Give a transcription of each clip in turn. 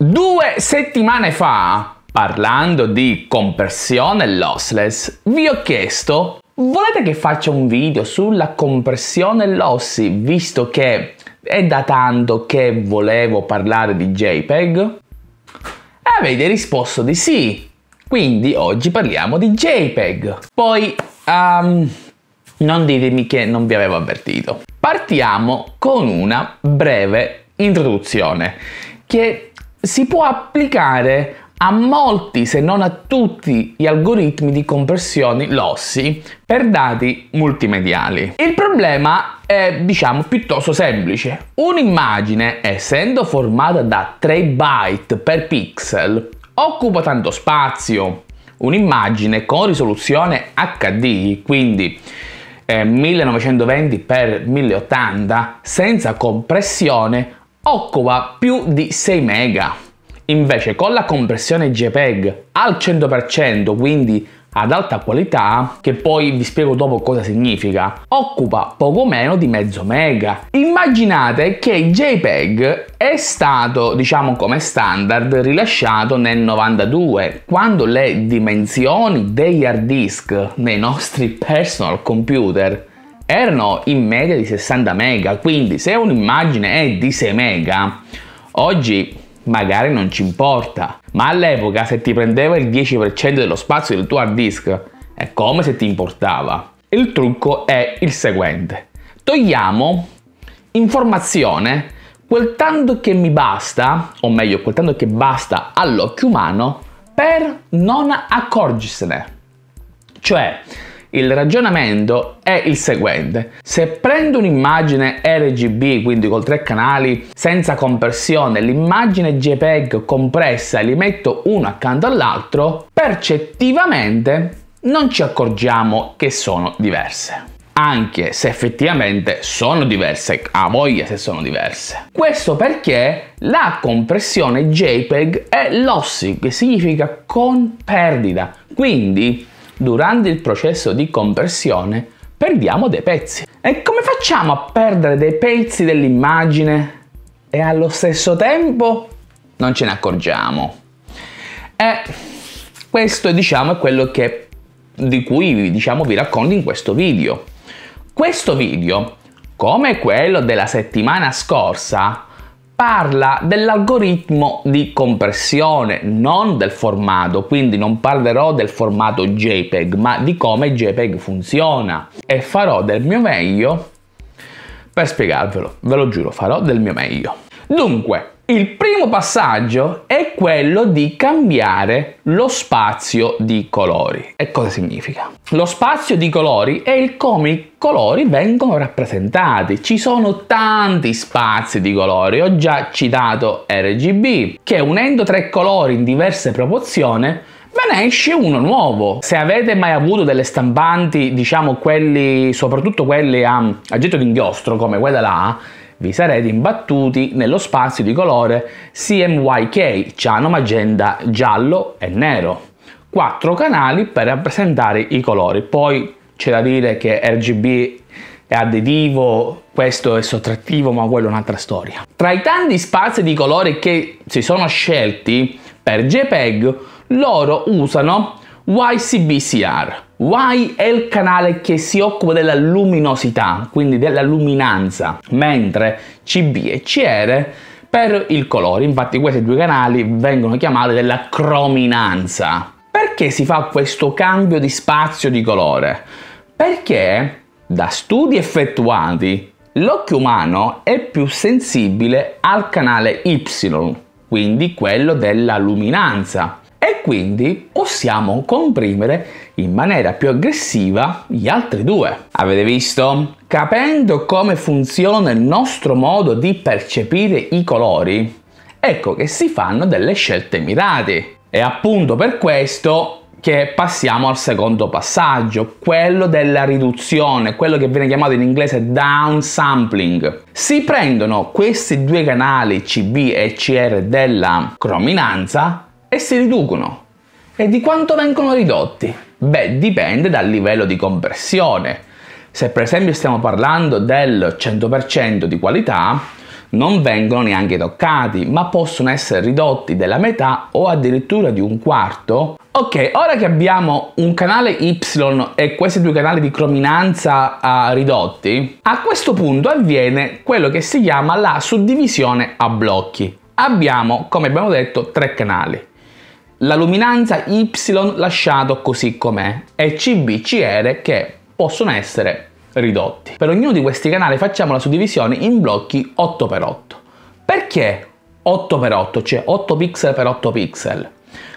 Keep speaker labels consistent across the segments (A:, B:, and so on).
A: Due settimane fa, parlando di compressione lossless, vi ho chiesto volete che faccia un video sulla compressione lossi visto che è da tanto che volevo parlare di JPEG? E avete risposto di sì, quindi oggi parliamo di JPEG. Poi, um, non ditemi che non vi avevo avvertito. Partiamo con una breve introduzione che si può applicare a molti, se non a tutti, gli algoritmi di compressione lossi per dati multimediali. Il problema è, diciamo, piuttosto semplice. Un'immagine, essendo formata da 3 byte per pixel, occupa tanto spazio. Un'immagine con risoluzione HD, quindi 1920x1080, eh, senza compressione, occupa più di 6 mega. Invece con la compressione JPEG al 100%, quindi ad alta qualità, che poi vi spiego dopo cosa significa, occupa poco meno di mezzo mega. Immaginate che JPEG è stato, diciamo come standard, rilasciato nel 92, quando le dimensioni degli hard disk nei nostri personal computer erano in media di 60 mega, quindi se un'immagine è di 6 mega, oggi magari non ci importa, ma all'epoca se ti prendeva il 10% dello spazio del tuo hard disk, è come se ti importava. Il trucco è il seguente, togliamo informazione quel tanto che mi basta, o meglio quel tanto che basta all'occhio umano, per non accorgersene. Cioè, il ragionamento è il seguente. Se prendo un'immagine RGB, quindi con tre canali, senza compressione, l'immagine JPEG compressa e li metto uno accanto all'altro, percettivamente non ci accorgiamo che sono diverse anche se effettivamente sono diverse, a voglia se sono diverse. Questo perché la compressione JPEG è lossy, che significa con perdita. Quindi durante il processo di compressione perdiamo dei pezzi. E come facciamo a perdere dei pezzi dell'immagine e allo stesso tempo non ce ne accorgiamo? E questo diciamo è quello che, di cui diciamo, vi racconto in questo video. Questo video, come quello della settimana scorsa, parla dell'algoritmo di compressione, non del formato, quindi non parlerò del formato JPEG, ma di come JPEG funziona e farò del mio meglio per spiegarvelo, ve lo giuro, farò del mio meglio. Dunque, il primo passaggio è quello di cambiare lo spazio di colori. E cosa significa? Lo spazio di colori è il come i colori vengono rappresentati. Ci sono tanti spazi di colori. Ho già citato RGB, che unendo tre colori in diverse proporzioni ve ne esce uno nuovo. Se avete mai avuto delle stampanti, diciamo quelli, soprattutto quelli a, a getto d'inghiostro, come quella là, vi sarete imbattuti nello spazio di colore CMYK, Ciano Magenta giallo e nero. Quattro canali per rappresentare i colori, poi c'è da dire che RGB è additivo, questo è sottrattivo, ma quello è un'altra storia. Tra i tanti spazi di colore che si sono scelti per JPEG, loro usano YCBCR, Y è il canale che si occupa della luminosità, quindi della luminanza, mentre CB e CR per il colore. Infatti questi due canali vengono chiamati della crominanza. Perché si fa questo cambio di spazio di colore? Perché da studi effettuati l'occhio umano è più sensibile al canale Y, quindi quello della luminanza e quindi possiamo comprimere in maniera più aggressiva gli altri due. Avete visto? Capendo come funziona il nostro modo di percepire i colori, ecco che si fanno delle scelte mirate. E appunto per questo che passiamo al secondo passaggio, quello della riduzione, quello che viene chiamato in inglese downsampling. Si prendono questi due canali CB e CR della crominanza e si riducono. E di quanto vengono ridotti? Beh, dipende dal livello di compressione. Se per esempio stiamo parlando del 100% di qualità, non vengono neanche toccati, ma possono essere ridotti della metà o addirittura di un quarto. Ok, ora che abbiamo un canale Y e questi due canali di crominanza uh, ridotti, a questo punto avviene quello che si chiama la suddivisione a blocchi. Abbiamo, come abbiamo detto, tre canali la luminanza Y lasciato così com'è e CBCR che possono essere ridotti. Per ognuno di questi canali facciamo la suddivisione in blocchi 8x8. Perché 8x8, cioè 8 pixel per 8 pixel?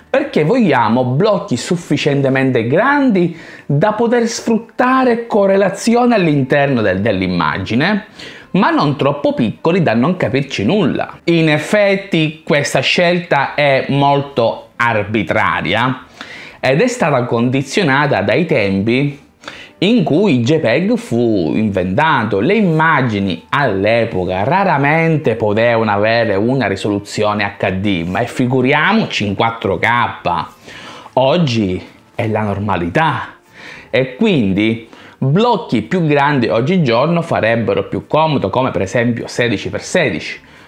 A: Perché vogliamo blocchi sufficientemente grandi da poter sfruttare correlazione all'interno del, dell'immagine, ma non troppo piccoli da non capirci nulla. In effetti questa scelta è molto arbitraria ed è stata condizionata dai tempi in cui il JPEG fu inventato. Le immagini all'epoca raramente potevano avere una risoluzione HD, ma figuriamoci in 4K. Oggi è la normalità e quindi blocchi più grandi oggigiorno farebbero più comodo come per esempio 16x16,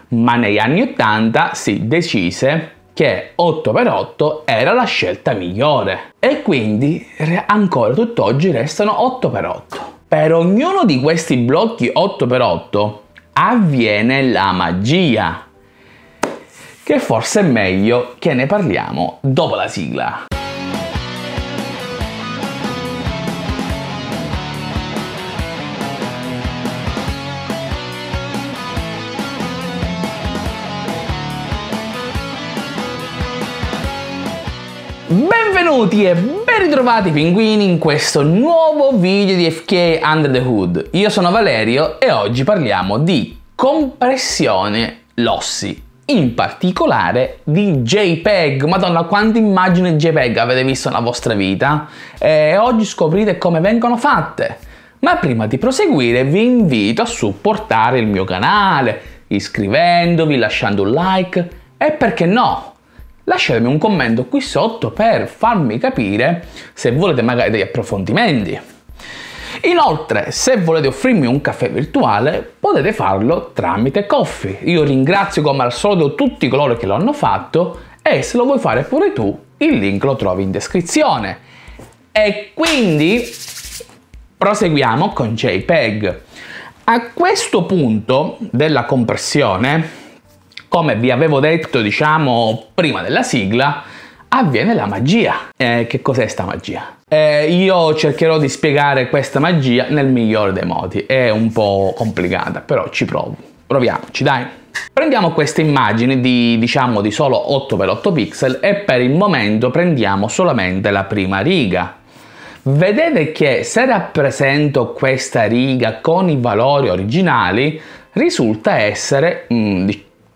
A: ma negli anni 80 si decise che 8x8 era la scelta migliore e quindi ancora tutt'oggi restano 8x8. Per ognuno di questi blocchi 8x8 avviene la magia, che forse è meglio che ne parliamo dopo la sigla. Benvenuti e ben ritrovati pinguini in questo nuovo video di FK Under the Hood. Io sono Valerio e oggi parliamo di compressione lossi, in particolare di JPEG. Madonna, quante immagini JPEG avete visto nella vostra vita? E oggi scoprite come vengono fatte. Ma prima di proseguire vi invito a supportare il mio canale, iscrivendovi, lasciando un like e perché no? lasciatemi un commento qui sotto per farmi capire se volete magari degli approfondimenti. Inoltre, se volete offrirmi un caffè virtuale, potete farlo tramite Coffee. Io ringrazio come al solito tutti coloro che lo hanno fatto e se lo vuoi fare pure tu, il link lo trovi in descrizione. E quindi proseguiamo con JPEG. A questo punto della compressione come vi avevo detto, diciamo, prima della sigla, avviene la magia. Eh, che cos'è sta magia? Eh, io cercherò di spiegare questa magia nel migliore dei modi. È un po' complicata, però ci provo. Proviamoci, dai. Prendiamo questa immagine di, diciamo, di solo 8x8 pixel e per il momento prendiamo solamente la prima riga. Vedete che se rappresento questa riga con i valori originali risulta essere, mh, mm,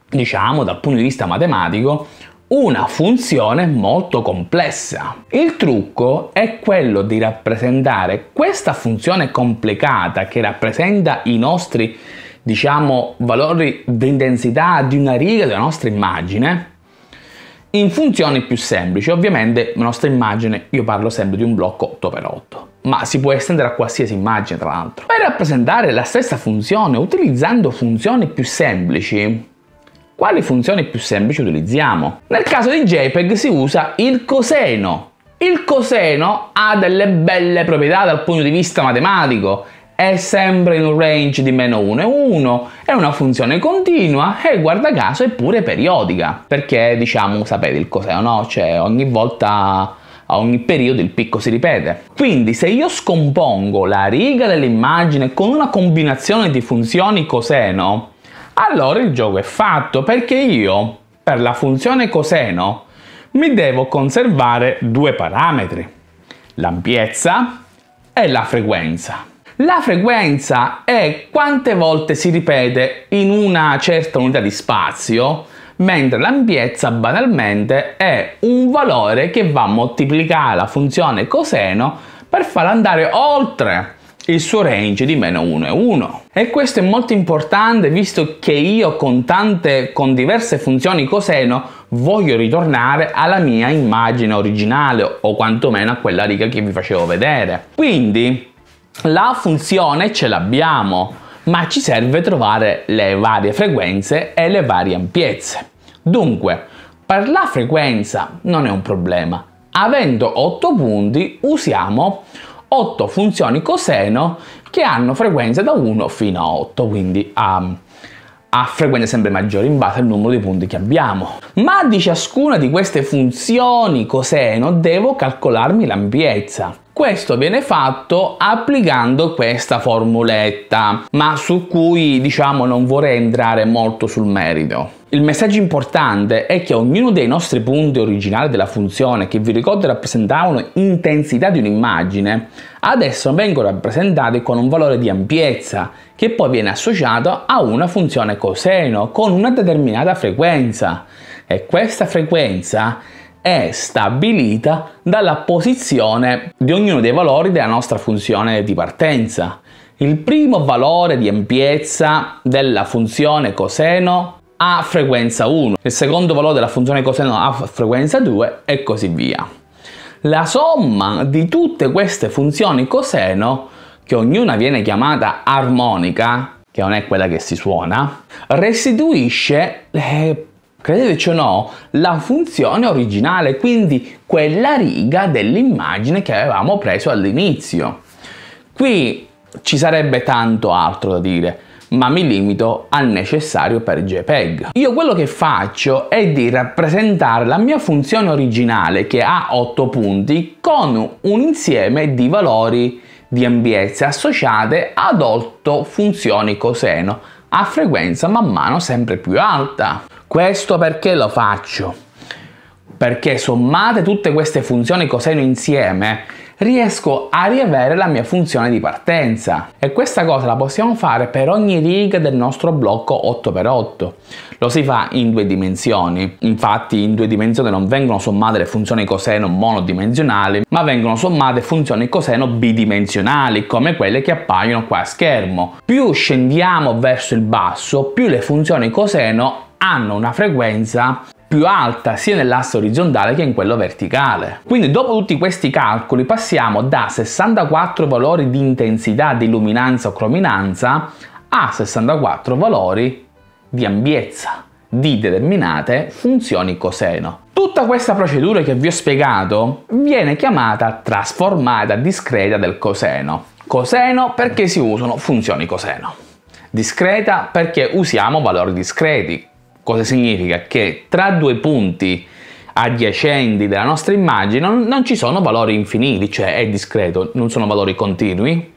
A: diciamo dal punto di vista matematico, una funzione molto complessa. Il trucco è quello di rappresentare questa funzione complicata che rappresenta i nostri diciamo valori di intensità di una riga della nostra immagine in funzioni più semplici. Ovviamente la nostra immagine, io parlo sempre di un blocco 8x8, ma si può estendere a qualsiasi immagine tra l'altro. Per rappresentare la stessa funzione utilizzando funzioni più semplici, quali funzioni più semplici utilizziamo. Nel caso di JPEG si usa il coseno. Il coseno ha delle belle proprietà dal punto di vista matematico, è sempre in un range di meno 1 e 1, è una funzione continua e guarda caso è pure periodica, perché diciamo sapete il coseno, no? Cioè ogni volta a ogni periodo il picco si ripete. Quindi se io scompongo la riga dell'immagine con una combinazione di funzioni coseno, allora il gioco è fatto perché io, per la funzione coseno, mi devo conservare due parametri, l'ampiezza e la frequenza. La frequenza è quante volte si ripete in una certa unità di spazio, mentre l'ampiezza banalmente è un valore che va a moltiplicare la funzione coseno per far andare oltre il suo range di meno 1 e 1. E questo è molto importante visto che io con tante, con diverse funzioni coseno voglio ritornare alla mia immagine originale o quantomeno a quella riga che vi facevo vedere. Quindi la funzione ce l'abbiamo, ma ci serve trovare le varie frequenze e le varie ampiezze. Dunque, per la frequenza non è un problema. Avendo 8 punti usiamo 8 funzioni coseno che hanno frequenze da 1 fino a 8, quindi a, a frequenze sempre maggiori in base al numero di punti che abbiamo. Ma di ciascuna di queste funzioni coseno devo calcolarmi l'ampiezza. Questo viene fatto applicando questa formuletta, ma su cui diciamo non vorrei entrare molto sul merito. Il messaggio importante è che ognuno dei nostri punti originali della funzione, che vi ricordo rappresentavano intensità di un'immagine, adesso vengono rappresentati con un valore di ampiezza, che poi viene associato a una funzione coseno con una determinata frequenza. E questa frequenza è stabilita dalla posizione di ognuno dei valori della nostra funzione di partenza. Il primo valore di ampiezza della funzione coseno a frequenza 1, il secondo valore della funzione coseno a frequenza 2 e così via. La somma di tutte queste funzioni coseno, che ognuna viene chiamata armonica, che non è quella che si suona, restituisce, eh, credeteci o no, la funzione originale, quindi quella riga dell'immagine che avevamo preso all'inizio. Qui ci sarebbe tanto altro da dire, ma mi limito al necessario per JPEG. Io quello che faccio è di rappresentare la mia funzione originale che ha 8 punti con un insieme di valori di ampiezza associate ad 8 funzioni coseno a frequenza man mano sempre più alta. Questo perché lo faccio? Perché sommate tutte queste funzioni coseno insieme riesco a riavere la mia funzione di partenza. E questa cosa la possiamo fare per ogni riga del nostro blocco 8x8. Lo si fa in due dimensioni. Infatti in due dimensioni non vengono sommate le funzioni coseno monodimensionali, ma vengono sommate funzioni coseno bidimensionali, come quelle che appaiono qua a schermo. Più scendiamo verso il basso, più le funzioni coseno hanno una frequenza più alta sia nell'asse orizzontale che in quello verticale. Quindi dopo tutti questi calcoli passiamo da 64 valori di intensità di luminanza o crominanza a 64 valori di ampiezza di determinate funzioni coseno. Tutta questa procedura che vi ho spiegato viene chiamata trasformata discreta del coseno. Coseno perché si usano funzioni coseno. Discreta perché usiamo valori discreti, Cosa significa? Che tra due punti adiacenti della nostra immagine non, non ci sono valori infiniti, cioè è discreto, non sono valori continui.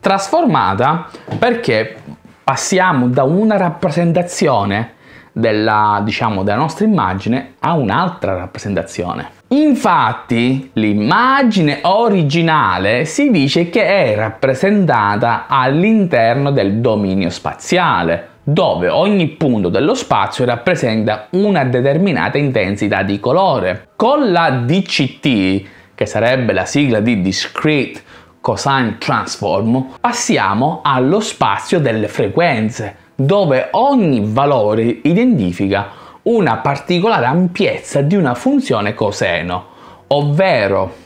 A: Trasformata perché passiamo da una rappresentazione della, diciamo, della nostra immagine a un'altra rappresentazione. Infatti l'immagine originale si dice che è rappresentata all'interno del dominio spaziale, dove ogni punto dello spazio rappresenta una determinata intensità di colore. Con la DCT, che sarebbe la sigla di Discrete Cosine Transform, passiamo allo spazio delle frequenze, dove ogni valore identifica una particolare ampiezza di una funzione coseno, ovvero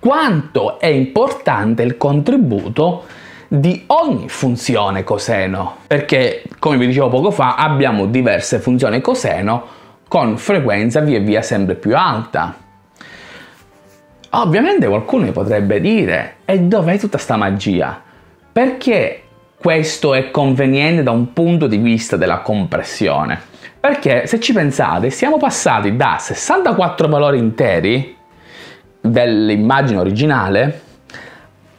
A: quanto è importante il contributo di ogni funzione coseno, perché come vi dicevo poco fa abbiamo diverse funzioni coseno con frequenza via via sempre più alta. Ovviamente qualcuno mi potrebbe dire, e dov'è tutta sta magia? Perché questo è conveniente da un punto di vista della compressione? Perché se ci pensate, siamo passati da 64 valori interi dell'immagine originale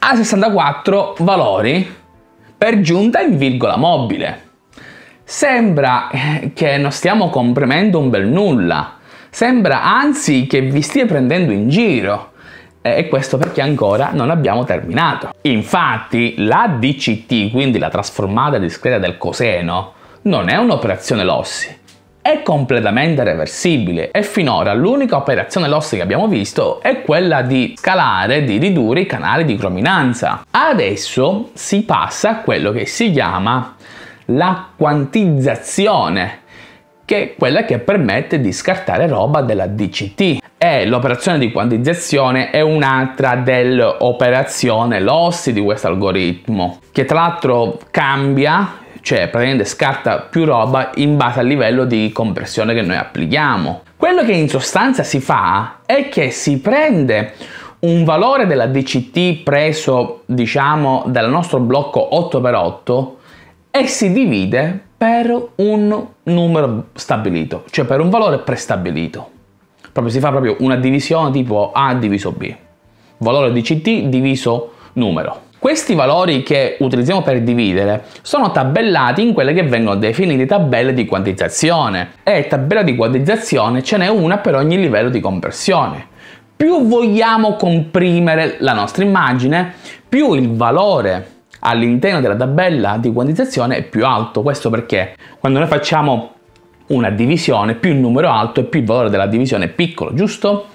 A: a 64 valori per giunta in virgola mobile. Sembra eh, che non stiamo comprimendo un bel nulla, sembra anzi che vi stia prendendo in giro. Eh, e questo perché ancora non abbiamo terminato. Infatti la DCT, quindi la trasformata discreta del coseno, non è un'operazione Lossi, è completamente reversibile e finora l'unica operazione lossi che abbiamo visto è quella di scalare, di ridurre i canali di crominanza. Adesso si passa a quello che si chiama la quantizzazione, che è quella che permette di scartare roba della DCT. E l'operazione di quantizzazione è un'altra dell'operazione lossi di questo algoritmo, che tra l'altro cambia cioè praticamente scatta più roba in base al livello di compressione che noi applichiamo. Quello che in sostanza si fa è che si prende un valore della DCT preso diciamo dal nostro blocco 8x8 e si divide per un numero stabilito, cioè per un valore prestabilito. Proprio si fa proprio una divisione tipo A diviso B, valore DCT diviso numero. Questi valori che utilizziamo per dividere sono tabellati in quelle che vengono definite tabelle di quantizzazione e tabella di quantizzazione ce n'è una per ogni livello di compressione. Più vogliamo comprimere la nostra immagine, più il valore all'interno della tabella di quantizzazione è più alto. Questo perché quando noi facciamo una divisione, più il numero è alto e più il valore della divisione è piccolo, giusto?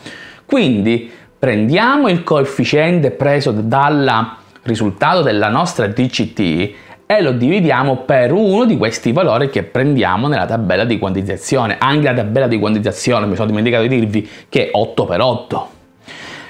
A: Quindi prendiamo il coefficiente preso dalla risultato della nostra DCT e lo dividiamo per uno di questi valori che prendiamo nella tabella di quantizzazione. Anche la tabella di quantizzazione, mi sono dimenticato di dirvi, che è 8 per 8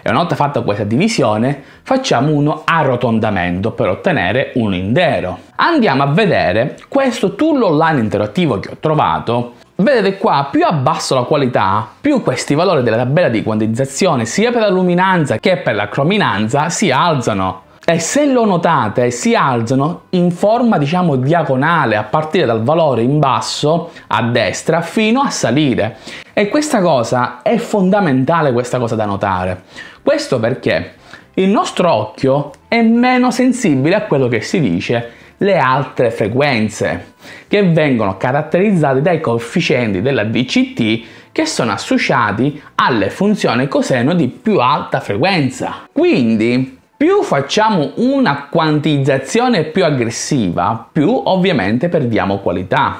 A: E una volta fatta questa divisione, facciamo uno arrotondamento per ottenere un intero. Andiamo a vedere questo tool online interattivo che ho trovato. Vedete qua, più abbasso la qualità, più questi valori della tabella di quantizzazione, sia per la luminanza che per la crominanza, si alzano e se lo notate si alzano in forma diciamo diagonale a partire dal valore in basso a destra fino a salire e questa cosa è fondamentale questa cosa da notare questo perché il nostro occhio è meno sensibile a quello che si dice le altre frequenze che vengono caratterizzate dai coefficienti della DCT che sono associati alle funzioni coseno di più alta frequenza. Quindi più facciamo una quantizzazione più aggressiva, più ovviamente perdiamo qualità.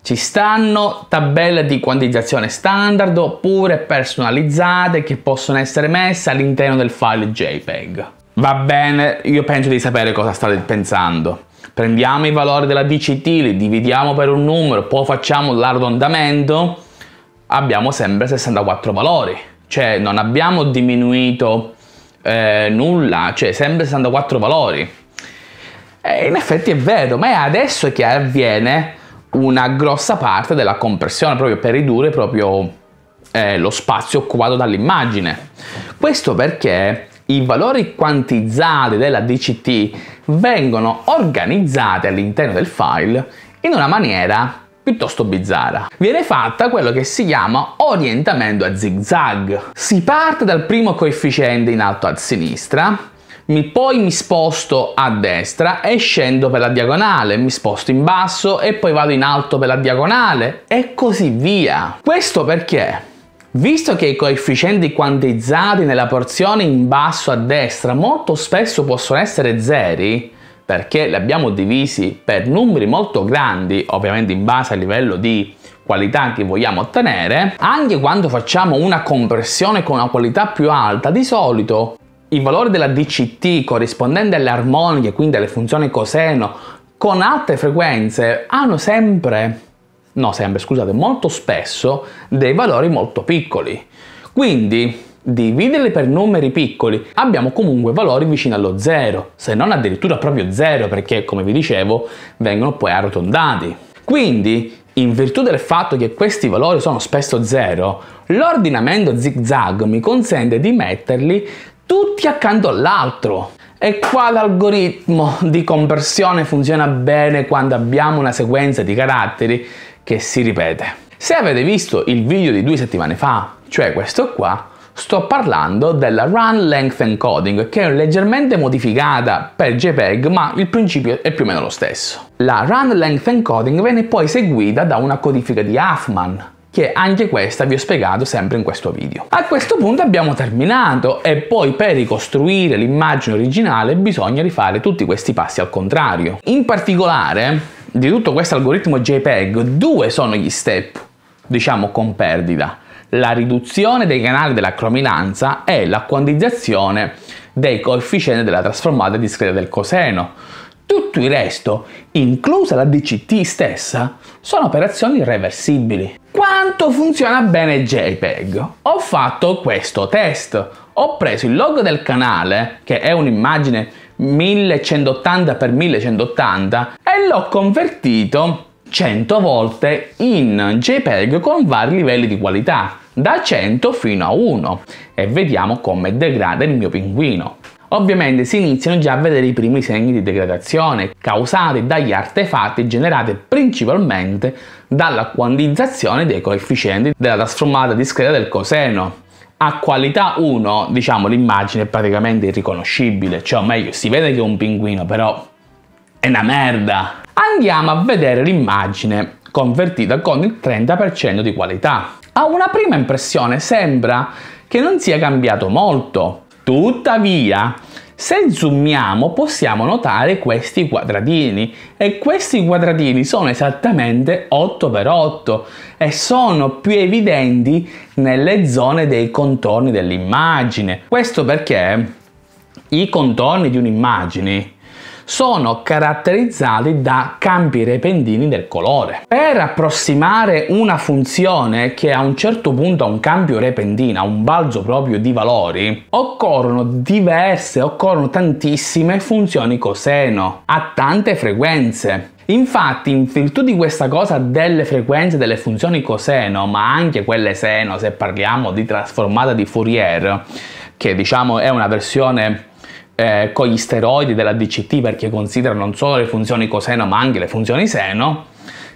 A: Ci stanno tabelle di quantizzazione standard oppure personalizzate che possono essere messe all'interno del file JPEG. Va bene, io penso di sapere cosa state pensando. Prendiamo i valori della DCT, li dividiamo per un numero, poi facciamo l'arrotondamento, abbiamo sempre 64 valori. Cioè non abbiamo diminuito eh, nulla, cioè sempre 64 valori. E eh, in effetti è vero, ma è adesso che avviene una grossa parte della compressione proprio per ridurre proprio eh, lo spazio occupato dall'immagine. Questo perché i valori quantizzati della DCT vengono organizzati all'interno del file in una maniera piuttosto bizzarra. Viene fatta quello che si chiama orientamento a zigzag. Si parte dal primo coefficiente in alto a sinistra, mi, poi mi sposto a destra e scendo per la diagonale, mi sposto in basso e poi vado in alto per la diagonale e così via. Questo perché? Visto che i coefficienti quantizzati nella porzione in basso a destra molto spesso possono essere zeri, perché li abbiamo divisi per numeri molto grandi, ovviamente in base al livello di qualità che vogliamo ottenere, anche quando facciamo una compressione con una qualità più alta, di solito i valori della DCT corrispondenti alle armoniche, quindi alle funzioni coseno, con alte frequenze hanno sempre, no sempre, scusate, molto spesso dei valori molto piccoli. Quindi dividerli per numeri piccoli, abbiamo comunque valori vicini allo zero, se non addirittura proprio zero perché, come vi dicevo, vengono poi arrotondati. Quindi, in virtù del fatto che questi valori sono spesso zero, l'ordinamento zigzag mi consente di metterli tutti accanto all'altro. E qua l'algoritmo di conversione funziona bene quando abbiamo una sequenza di caratteri che si ripete. Se avete visto il video di due settimane fa, cioè questo qua, Sto parlando della Run Length Encoding, che è leggermente modificata per JPEG, ma il principio è più o meno lo stesso. La Run Length Encoding viene poi seguita da una codifica di Huffman, che anche questa vi ho spiegato sempre in questo video. A questo punto abbiamo terminato e poi per ricostruire l'immagine originale bisogna rifare tutti questi passi al contrario. In particolare, di tutto questo algoritmo JPEG, due sono gli step, diciamo con perdita la riduzione dei canali della crominanza e la quantizzazione dei coefficienti della trasformata discreta del coseno. Tutto il resto, inclusa la DCT stessa, sono operazioni irreversibili. Quanto funziona bene JPEG? Ho fatto questo test. Ho preso il logo del canale, che è un'immagine 1180x1180, e l'ho convertito 100 volte in JPEG con vari livelli di qualità da 100 fino a 1 e vediamo come degrada il mio pinguino. Ovviamente si iniziano già a vedere i primi segni di degradazione causati dagli artefatti generati principalmente dalla quantizzazione dei coefficienti della trasformata discreta del coseno. A qualità 1 diciamo l'immagine è praticamente irriconoscibile, cioè o meglio si vede che è un pinguino però è una merda. Andiamo a vedere l'immagine convertita con il 30% di qualità. A una prima impressione sembra che non sia cambiato molto. Tuttavia, se zoomiamo possiamo notare questi quadratini e questi quadratini sono esattamente 8x8 e sono più evidenti nelle zone dei contorni dell'immagine. Questo perché i contorni di un'immagine sono caratterizzati da campi repentini del colore. Per approssimare una funzione che a un certo punto ha un cambio repentino, ha un balzo proprio di valori, occorrono diverse, occorrono tantissime funzioni coseno, a tante frequenze. Infatti, in virtù di questa cosa delle frequenze delle funzioni coseno, ma anche quelle seno, se parliamo di trasformata di Fourier, che diciamo è una versione eh, con gli steroidi della DCT perché considera non solo le funzioni coseno ma anche le funzioni seno,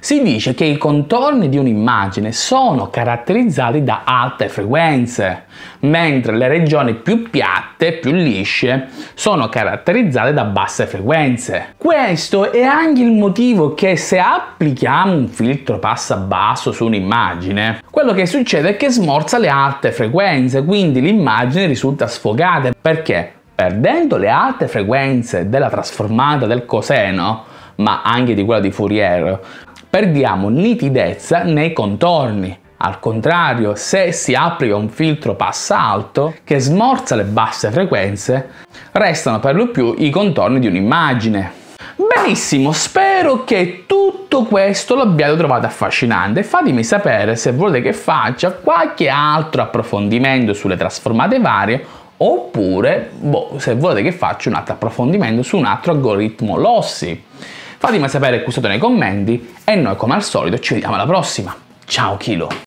A: si dice che i contorni di un'immagine sono caratterizzati da alte frequenze, mentre le regioni più piatte, più lisce, sono caratterizzate da basse frequenze. Questo è anche il motivo che se applichiamo un filtro passa basso su un'immagine, quello che succede è che smorza le alte frequenze, quindi l'immagine risulta sfogata. Perché? Perdendo le alte frequenze della trasformata del coseno, ma anche di quella di Fourier, perdiamo nitidezza nei contorni. Al contrario, se si applica un filtro passalto che smorza le basse frequenze, restano per lo più i contorni di un'immagine. Benissimo, spero che tutto questo l'abbiate trovato affascinante. Fatemi sapere se volete che faccia qualche altro approfondimento sulle trasformate varie Oppure, boh, se volete che faccia un altro approfondimento su un altro algoritmo Lossi. Fatemi sapere qui sotto nei commenti e noi come al solito ci vediamo alla prossima. Ciao Kilo!